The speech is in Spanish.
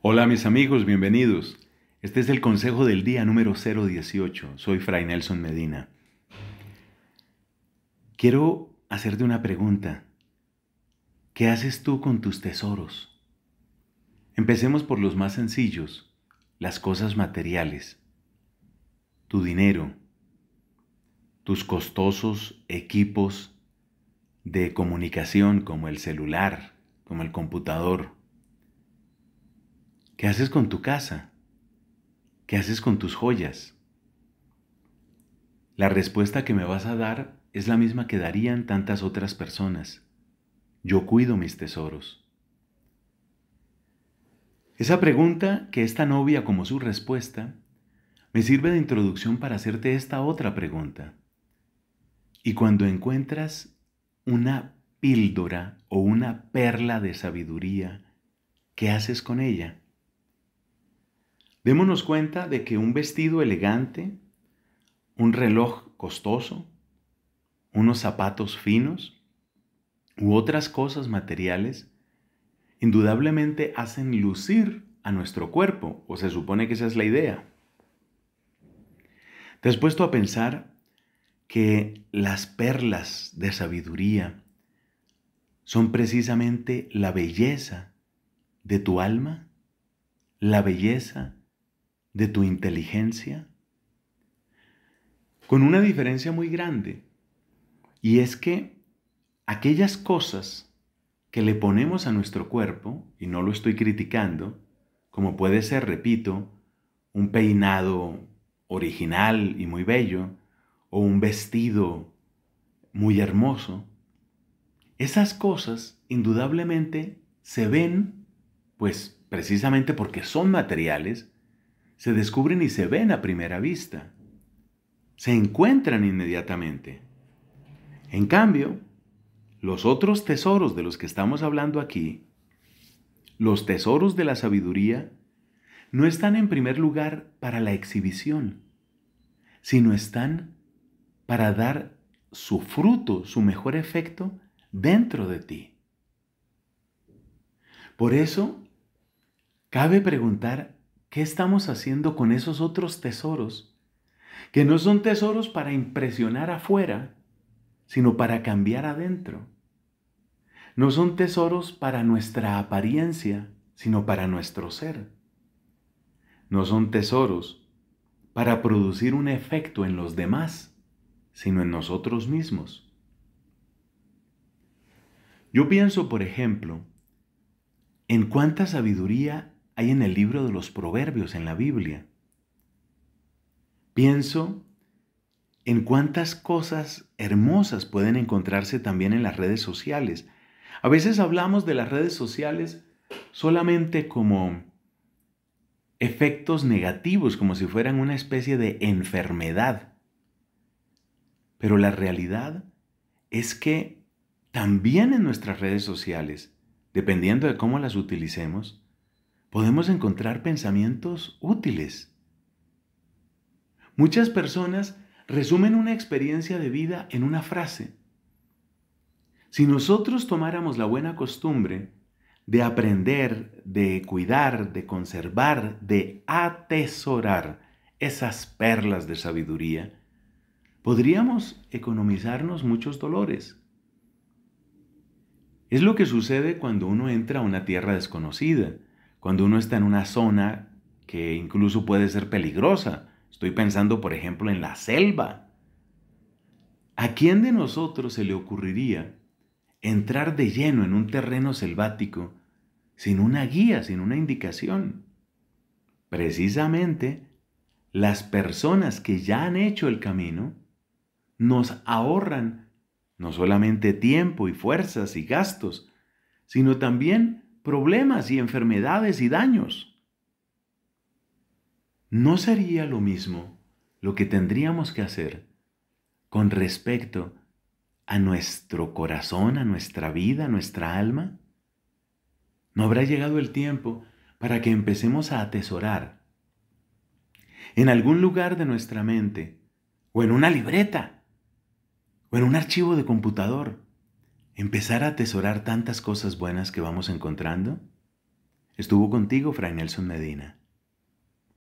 Hola mis amigos, bienvenidos. Este es el consejo del día número 018. Soy Fray Nelson Medina. Quiero hacerte una pregunta. ¿Qué haces tú con tus tesoros? Empecemos por los más sencillos, las cosas materiales. Tu dinero, tus costosos equipos de comunicación como el celular, como el computador ¿Qué haces con tu casa? ¿Qué haces con tus joyas? La respuesta que me vas a dar es la misma que darían tantas otras personas. Yo cuido mis tesoros. Esa pregunta, que esta novia como su respuesta, me sirve de introducción para hacerte esta otra pregunta. Y cuando encuentras una píldora o una perla de sabiduría, ¿qué haces con ella? Démonos cuenta de que un vestido elegante, un reloj costoso, unos zapatos finos u otras cosas materiales indudablemente hacen lucir a nuestro cuerpo, o se supone que esa es la idea. ¿Te has puesto a pensar que las perlas de sabiduría son precisamente la belleza de tu alma, la belleza de de tu inteligencia? Con una diferencia muy grande. Y es que aquellas cosas que le ponemos a nuestro cuerpo, y no lo estoy criticando, como puede ser, repito, un peinado original y muy bello, o un vestido muy hermoso, esas cosas indudablemente se ven, pues precisamente porque son materiales, se descubren y se ven a primera vista. Se encuentran inmediatamente. En cambio, los otros tesoros de los que estamos hablando aquí, los tesoros de la sabiduría, no están en primer lugar para la exhibición, sino están para dar su fruto, su mejor efecto dentro de ti. Por eso, cabe preguntar ¿Qué estamos haciendo con esos otros tesoros? Que no son tesoros para impresionar afuera, sino para cambiar adentro. No son tesoros para nuestra apariencia, sino para nuestro ser. No son tesoros para producir un efecto en los demás, sino en nosotros mismos. Yo pienso, por ejemplo, en cuánta sabiduría hay en el libro de los proverbios, en la Biblia. Pienso en cuántas cosas hermosas pueden encontrarse también en las redes sociales. A veces hablamos de las redes sociales solamente como efectos negativos, como si fueran una especie de enfermedad. Pero la realidad es que también en nuestras redes sociales, dependiendo de cómo las utilicemos, podemos encontrar pensamientos útiles. Muchas personas resumen una experiencia de vida en una frase. Si nosotros tomáramos la buena costumbre de aprender, de cuidar, de conservar, de atesorar esas perlas de sabiduría, podríamos economizarnos muchos dolores. Es lo que sucede cuando uno entra a una tierra desconocida cuando uno está en una zona que incluso puede ser peligrosa. Estoy pensando, por ejemplo, en la selva. ¿A quién de nosotros se le ocurriría entrar de lleno en un terreno selvático sin una guía, sin una indicación? Precisamente, las personas que ya han hecho el camino nos ahorran no solamente tiempo y fuerzas y gastos, sino también problemas y enfermedades y daños. ¿No sería lo mismo lo que tendríamos que hacer con respecto a nuestro corazón, a nuestra vida, a nuestra alma? ¿No habrá llegado el tiempo para que empecemos a atesorar en algún lugar de nuestra mente, o en una libreta, o en un archivo de computador, empezar a atesorar tantas cosas buenas que vamos encontrando? Estuvo contigo, Fray Nelson Medina.